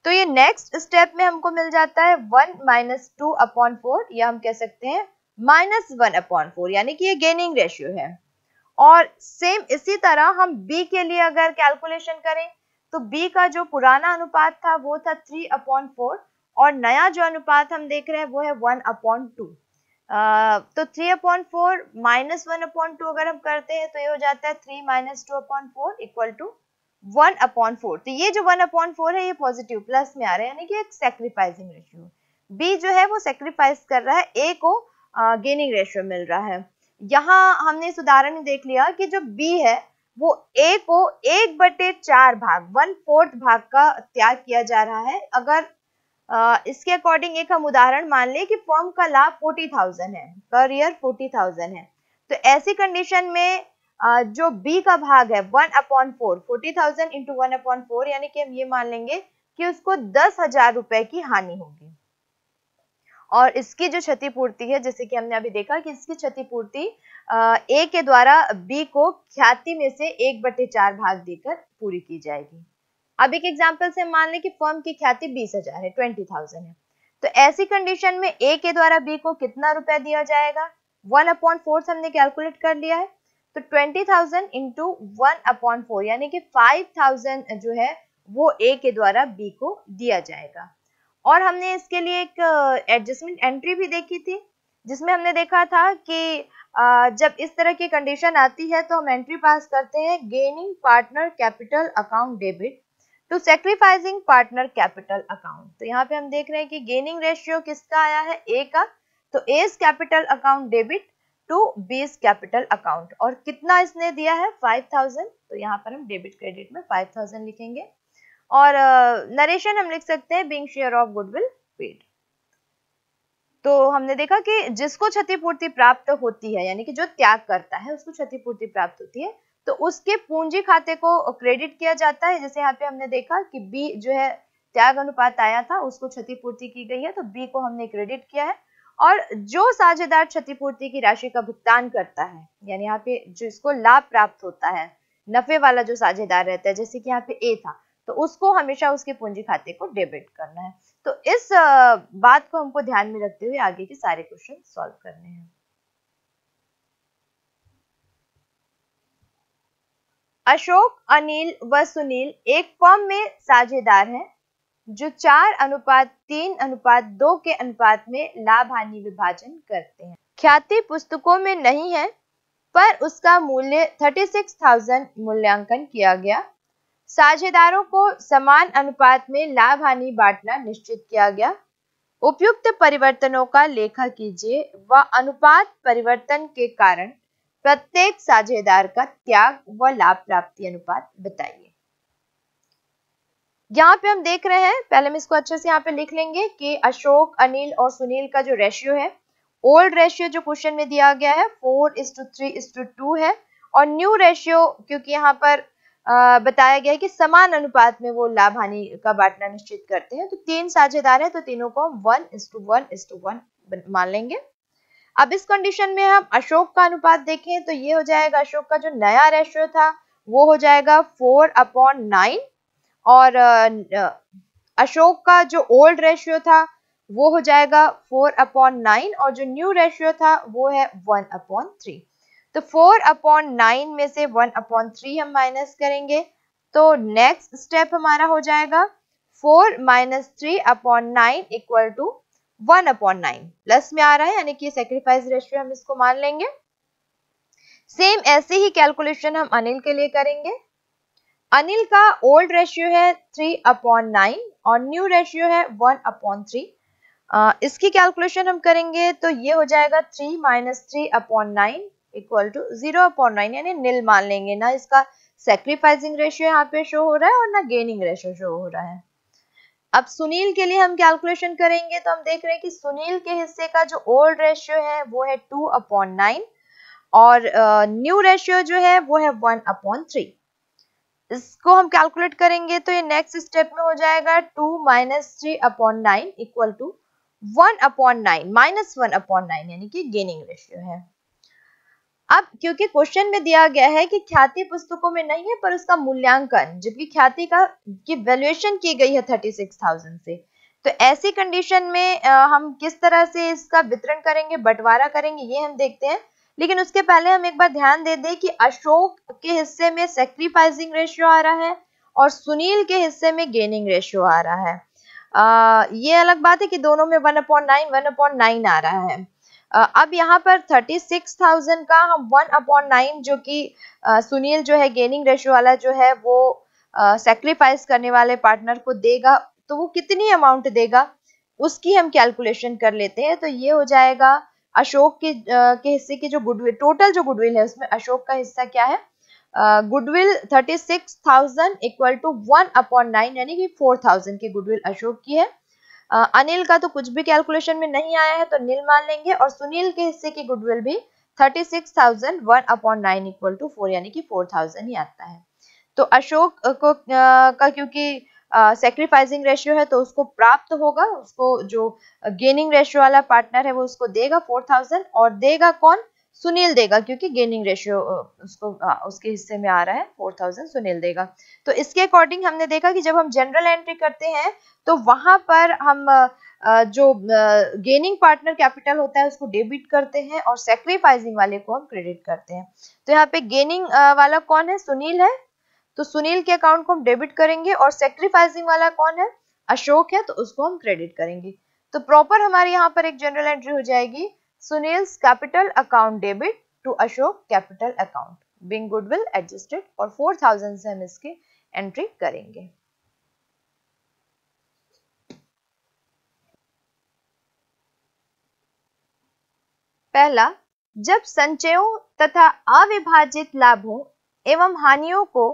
तो ये नेक्स्ट स्टेप में हमको मिल जाता है one minus two upon four या हम कह सकते हैं माइनस वन अपॉन फोर यानी कि ये गेनिंग रेशियो है और सेम इसी तरह हम बी के लिए अगर कैलकुलेशन करें तो बी का जो पुराना अनुपात था वो था थ्री अपॉन फोर और नया जो अनुपात हम देख रहे हैं वो है वन अपॉइंट टू तो three upon four minus one upon two अगर हम करते हैं तो ये हो जाता है three minus two upon four equal to one upon four तो ये जो वन अपॉइंट फोर है ये पॉजिटिव प्लस में आ रहा है यानी कि एक सेक्रीफाइसिंग रेशियो बी जो है वो सेक्रीफाइस कर रहा है ए को गेनिंग रेशियो मिल रहा है यहाँ हमने इस उदाहरण में देख लिया कि जो बी है वो ए को एक बटे चार भाग वन फोर्थ भाग का त्याग किया जा रहा है अगर इसके अकॉर्डिंग एक हम उदाहरण मान लें कि फर्म का लाभ फोर्टी थाउजेंड है पर ईयर फोर्टी थाउजेंड है तो ऐसी कंडीशन में जो बी का भाग है one upon four forty thousand into one upon four यानी कि हम ये मान लेंगे कि उसको दस हजार रुपए की हानि होगी और इसकी जो क्षतिपूर्ति है जैसे कि हमने अभी देखा कि इसकी क्षतिपूर्ति ए के द्वारा बी को ख्याति में से एक बटे चार भाग देकर पूरी की जाएगी अब एक एग्जाम्पल से मान लें कि फर्म की ख्याति बीस हजार है ट्वेंटी थाउजेंड है तो ऐसी कंडीशन में ए के द्वारा बी को कितना रुपया दिया जाएगा वन अपॉइंट फोर्थ हमने कैलकुलेट कर लिया है तो twenty thousand into one upon four यानी कि फाइव थाउजेंड जो है वो ए के द्वारा बी को दिया जाएगा और हमने इसके लिए एक एडजस्टमेंट uh, एंट्री भी देखी थी जिसमें हमने देखा था कि uh, जब इस तरह की कंडीशन आती है तो हम एंट्री पास करते हैं gaining partner capital account debit to sacrificing partner capital account तो यहाँ पे हम देख रहे हैं कि गेनिंग रेशियो किसका आया है ए का तो A's capital account debit to B's capital account और कितना इसने दिया है फाइव थाउजेंड तो यहाँ पर हम डेबिट क्रेडिट में फाइव थाउजेंड लिखेंगे और नरेशन uh, हम लिख सकते हैं being share of goodwill paid तो हमने देखा कि जिसको क्षतिपूर्ति प्राप्त होती है यानी कि जो त्याग करता है उसको क्षतिपूर्ति प्राप्त होती है तो उसके पूंजी खाते को क्रेडिट किया जाता है जैसे यहाँ पे हमने देखा कि बी जो है त्याग अनुपात आया था उसको क्षतिपूर्ति की गई है तो बी को हमने क्रेडिट किया है और जो साझेदार क्षतिपूर्ति की राशि का भुगतान करता है यानी यहाँ पे जो इसको लाभ प्राप्त होता है नफे वाला जो साझेदार रहता है जैसे कि यहाँ पे ए था तो उसको हमेशा उसके पूंजी खाते को डेबिट करना है तो इस बात को हमको ध्यान में रखते हुए आगे के सारे क्वेश्चन सॉल्व करने हैं अशोक अनिल व सुनील एक फर्म में साझेदार हैं जो चार अनुपात तीन अनुपात दो के अनुपात में लाभ हानि विभाजन करते हैं ख्याति पुस्तकों में नहीं है पर उसका मूल्य 36,000 मूल्यांकन किया गया साझेदारों को समान अनुपात में लाभ हानि बांटना निश्चित किया गया उपयुक्त परिवर्तनों का लेखा कीजिए व अनुपात परिवर्तन के कारण प्रत्येक साझेदार का त्याग व लाभ प्राप्ति अनुपात बताइए यहाँ पे हम देख रहे हैं पहले हम इसको अच्छे से यहाँ पे लिख लेंगे कि अशोक अनिल और सुनील का जो रेशियो है ओल्ड रेशियो जो क्वेश्चन में दिया गया है four is to three is to two है और न्यू रेशियो क्योंकि यहाँ पर आ, बताया गया है कि समान अनुपात में वो लाभ हानि का बांटना निश्चित करते हैं तो तीन साझेदार है तो तीनों को हम one is to one is to one मान लेंगे अब इस कंडीशन में हम अशोक का अनुपात देखें तो ये हो जाएगा अशोक का जो नया रेशियो था वो हो जाएगा फोर अपॉन नाइन और अशोक का जो ओल्ड रेशियो था वो हो जाएगा फोर अपॉन नाइन और जो न्यू रेशियो था वो है वन अपॉन थ्री तो फोर अपॉन नाइन में से वन अपॉन थ्री हम माइनस करेंगे तो नेक्स्ट स्टेप हमारा हो जाएगा four minus three upon nine equal to one upon nine plus में आ रहा है यानी कि सेक्रीफाइस रेशियो हम इसको मान लेंगे सेम ऐसे ही कैलकुलेशन हम अनिल के लिए करेंगे अनिल का ओल्ड रेशियो है थ्री अपॉन नाइन और न्यू रेशियो है वन अपॉन थ्री इसकी कैलकुलेशन हम करेंगे तो ये हो जाएगा three minus three upon nine equal to zero upon nine यानी नील मान लेंगे ना इसका सेक्रीफाइसिंग रेशियो यहाँ पे शो हो रहा है और ना गेनिंग रेशियो शो हो रहा है अब सुनील के लिए हम कैलकुलेशन करेंगे तो हम देख रहे हैं कि सुनील के हिस्से का जो ओल्ड रेशियो है वो है टू अपॉन नाइन और न्यू uh, रेशियो जो है वो है वन अपॉन थ्री इसको हम कैलकुलेट करेंगे तो ये नेक्स्ट स्टेप में हो जाएगा two minus three upon nine equal to one upon nine minus one upon nine यानी कि गेनिंग रेशियो है अब क्योंकि क्वेश्चन में दिया गया है कि ख्याति पुस्तकों में नहीं है पर उसका मूल्यांकन जबकि ख्याति का की वैल्यूएशन की गई है थर्टी सिक्स थाउजेंड से तो ऐसी कंडीशन में आ, हम किस तरह से इसका वितरण करेंगे बंटवारा करेंगे ये हम देखते हैं लेकिन उसके पहले हम एक बार ध्यान दे दें कि अशोक के हिस्से में सेक्रीफाइसिंग रेशियो आ रहा है और सुनील के हिस्से में गेनिंग रेशियो आ रहा है आ, ये अलग बात है कि दोनों में one upon nine one upon nine आ रहा है अब यहाँ पर 36,000 का हम वन अपॉन नाइन जो कि सुनील जो है गेनिंग रेशो वाला जो है वो सेक्रीफाइस करने वाले पार्टनर को देगा तो वो कितनी अमाउंट देगा उसकी हम कैलकुलेशन कर लेते हैं तो ये हो जाएगा अशोक के आ, के हिस्से की जो गुडविल टोटल जो गुडविल है उसमें अशोक का हिस्सा क्या है goodwill thirty six thousand equal to one upon nine यानी कि फोर थाउजेंड की गुडविल अशोक की है अनिल का तो कुछ भी कैलकुलेशन में नहीं आया है तो नील मान लेंगे और सुनील के हिस्से की गुडविल भी thirty six thousand one upon nine equal to four यानी कि फोर थाउजेंड ही आता है तो अशोक को आ, का क्योंकि सेक्रीफाइसिंग रेशियो है तो उसको प्राप्त होगा उसको जो गेनिंग रेशियो वाला पार्टनर है वो उसको देगा फोर थाउजेंड और देगा कौन सुनील देगा क्योंकि गेनिंग रेशियो उसको आ, उसके हिस्से में आ रहा है 4000 सुनील देगा तो इसके अकॉर्डिंग हमने देखा कि जब हम जनरल एंट्री करते हैं तो वहां पर हम जो गेनिंग पार्टनर कैपिटल होता है उसको डेबिट करते हैं और सेक्रीफाइजिंग वाले को हम क्रेडिट करते हैं तो यहाँ पे गेनिंग वाला कौन है सुनील है तो सुनील के अकाउंट को हम डेबिट करेंगे और सेक्रीफाइसिंग वाला कौन है अशोक है तो उसको हम क्रेडिट करेंगे तो प्रॉपर हमारे यहाँ पर एक जनरल एंट्री हो जाएगी Sunil's capital account debit to Ashok capital account being goodwill adjusted और 4000 से हम इसकी एंट्री करेंगे पहला जब संचयों तथा अविभाजित लाभों एवं हानियों को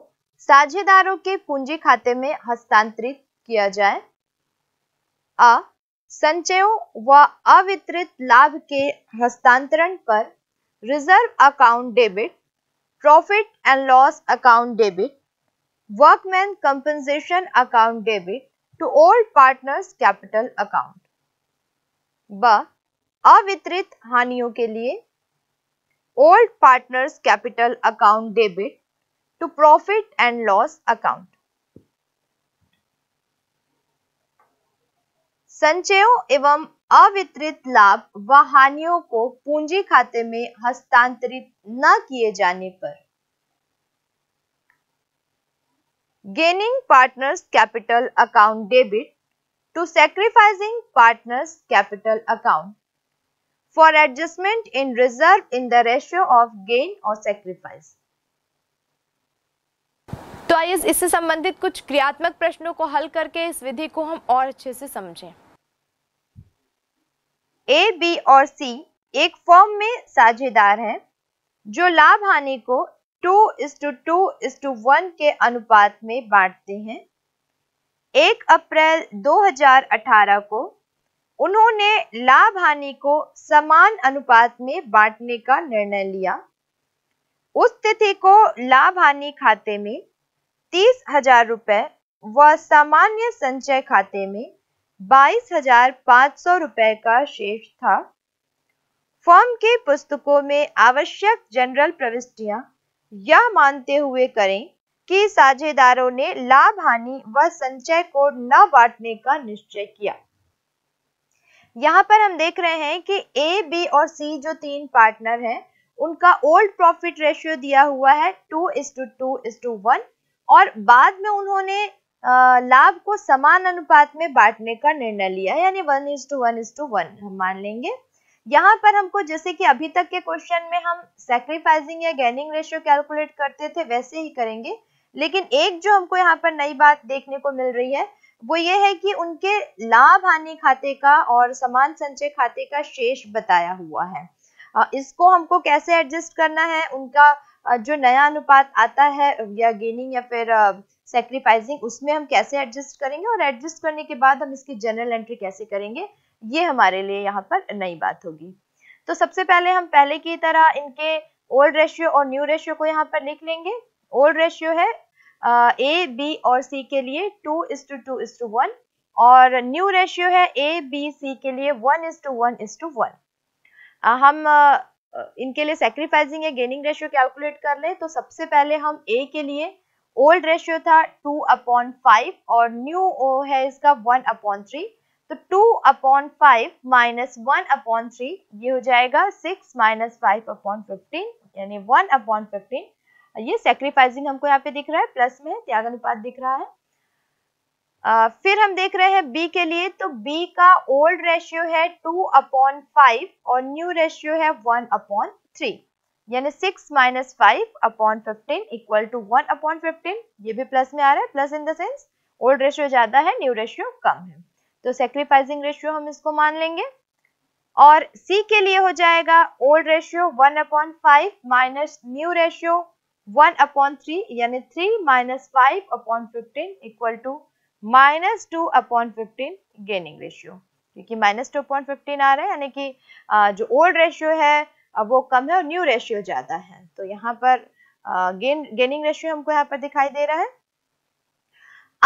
साझेदारों के पूंजी खाते में हस्तांतरित किया जाए अ संचयों व अवितरित लाभ के हस्तांतरण पर reserve account debit profit and loss account debit workman compensation account debit to old partners capital account ब अवितरित हानियों के लिए old partners capital account debit to profit and loss account संचयों एवं अवितरित लाभ व हानियों को पूंजी खाते में हस्तांतरित न किए जाने पर gaining partners capital account debit to sacrificing partners capital account for adjustment in reserve in the ratio of gain और सेक्रीफाइस तो आइए इससे संबंधित कुछ क्रियात्मक प्रश्नों को हल करके इस विधि को हम और अच्छे से समझें ए बी और सी एक फर्म में साझेदार हैं जो लाभ हानि को two is to two is to one के अनुपात में बांटते हैं एक अप्रैल 2018 को उन्होंने लाभ हानि को समान अनुपात में बांटने का निर्णय लिया उस तिथि को लाभ हानि खाते में तीस हजार रुपये व सामान्य संचय खाते में बाईस हजार पाँच सौ रुपये का शेष था फॉर्म के पुस्तकों में आवश्यक जनरल प्रविष्टियां यह मानते हुए करें कि साझेदारों ने लाभ हानि व संचय को न बांटने का निश्चय किया यहाँ पर हम देख रहे हैं कि ए बी और सी जो तीन पार्टनर हैं उनका ओल्ड प्रॉफिट रेशियो दिया हुआ है two is to two is to one और बाद में उन्होंने लाभ को समान अनुपात में बांटने का निर्णय लिया यानी one is to one is to one हम मान लेंगे यहाँ पर हमको जैसे कि अभी तक के क्वेश्चन में हम सेक्रीफाइसिंग या गेनिंग रेशियो कैलकुलेट करते थे वैसे ही करेंगे लेकिन एक जो हमको यहाँ पर नई बात देखने को मिल रही है वो ये है कि उनके लाभ हानि खाते का और समान संचय खाते का शेष बताया हुआ है इसको हमको कैसे एडजस्ट करना है उनका जो नया अनुपात आता है या गेनिंग या फिर सेक्रीफाइसिंग उसमें हम कैसे एडजस्ट करेंगे और एडजस्ट करने के बाद हम इसकी जनरल एंट्री कैसे करेंगे ये हमारे लिए यहाँ पर नई बात होगी तो सबसे पहले हम पहले की तरह इनके ओल्ड रेशियो और न्यू रेशियो को यहाँ पर लिख लेंगे ओल्ड रेशियो है ए बी और सी के लिए two is to two is to one और न्यू रेशियो है ए बी सी के लिए one is to one is to one हम uh, इनके लिए सेक्रीफाइसिंग या गेनिंग रेशियो कैलकुलेट कर ले तो सबसे पहले हम ए के लिए ओल्ड रेशियो था टू अपॉन फाइव और न्यू ओ है इसका वन अपॉन थ्री तो two upon five minus one upon three ये हो जाएगा six minus five upon fifteen यानी वन अपॉन फिफ्टीन ये सेक्रीफाइसिंग हमको यहाँ पे दिख रहा है प्लस में त्याग अनुपात दिख रहा है फिर हम देख रहे हैं बी के लिए तो बी का ओल्ड रेशियो है टू अपॉन फाइव और न्यू रेशियो है वन अपॉन थ्री यानी six minus five upon fifteen equal to one upon fifteen ये भी प्लस में आ रहा है plus in the sense old ratio ज्यादा है न्यू रेशियो कम है तो सेक्रीफाइसिंग रेशियो हम इसको मान लेंगे और सी के लिए हो जाएगा old ratio one upon five minus new ratio one upon three यानी three minus five upon fifteen equal to minus two upon fifteen gaining ratio क्योंकि माइनस टू अपॉइंट फिफ्टीन आ रहा है यानी कि जो ओल्ड रेशियो है वो कम है और न्यू रेशियो ज़्यादा है तो यहाँ पर गेन गेनिंग रेशियो हमको यहाँ पर दिखाई दे रहा है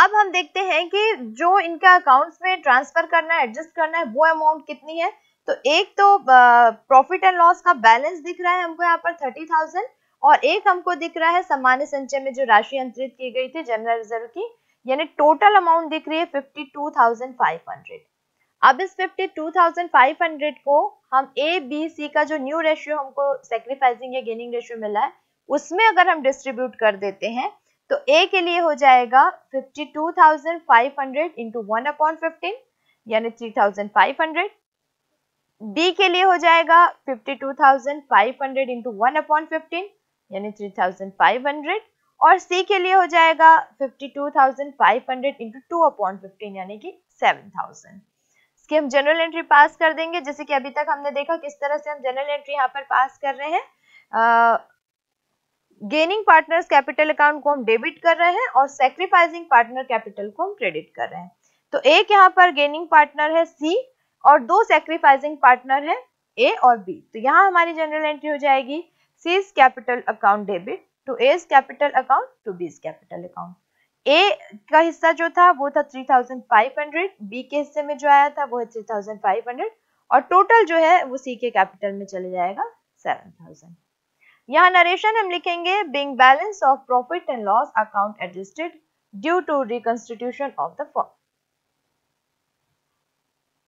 अब हम देखते हैं कि जो इनका अकाउंट्स में ट्रांसफर करना है एडजस्ट करना है वो अमाउंट कितनी है तो एक तो प्रॉफिट एंड लॉस का बैलेंस दिख रहा है हमको यहाँ पर थर्टी थाउजेंड और एक हमको दिख रहा है सामान्य संचय में जो राशि अंतरित की गई थी जनरल रिजर्व की यानी टोटल अमाउंट दिख रही है 52,500 अब इस 52,500 को हम ए बी सी का जो न्यू रेशियो हमको सेक्रीफाइसिंग या गेनिंग रेशियो मिला है उसमें अगर हम डिस्ट्रीब्यूट कर देते हैं तो ए के लिए हो जाएगा 52,500 इंटू वन अपॉन फिफ्टीन यानी 3,500 बी के लिए हो जाएगा 52,500 इंटू वन अपॉन फिफ्टीन यानी 3,500 और सी के लिए हो जाएगा 52,500 इंटू टू upon फिफ्टीन यानी कि 7,000 इसकी हम जनरल एंट्री पास कर देंगे जैसे कि अभी तक हमने देखा किस तरह से हम जनरल एंट्री यहाँ पर पास कर रहे हैं गेनिंग पार्टनर्स कैपिटल अकाउंट को हम डेबिट कर रहे हैं और सेक्रीफाइसिंग पार्टनर कैपिटल को हम क्रेडिट कर रहे हैं तो एक यहाँ पर गेनिंग पार्टनर है सी और दो सेक्रीफाइसिंग पार्टनर है ए और बी तो यहाँ हमारी जनरल एंट्री हो जाएगी C's capital account debit to A's capital account to B's capital account A का हिस्सा जो था वो था 3500 बी के हिस्से में जो आया था वो है 3500 और टोटल जो है वो सी के कैपिटल में चले जाएगा 7000 थाउजेंड यहाँ नरेशन हम लिखेंगे being balance of profit and loss account adjusted due to reconstitution of the form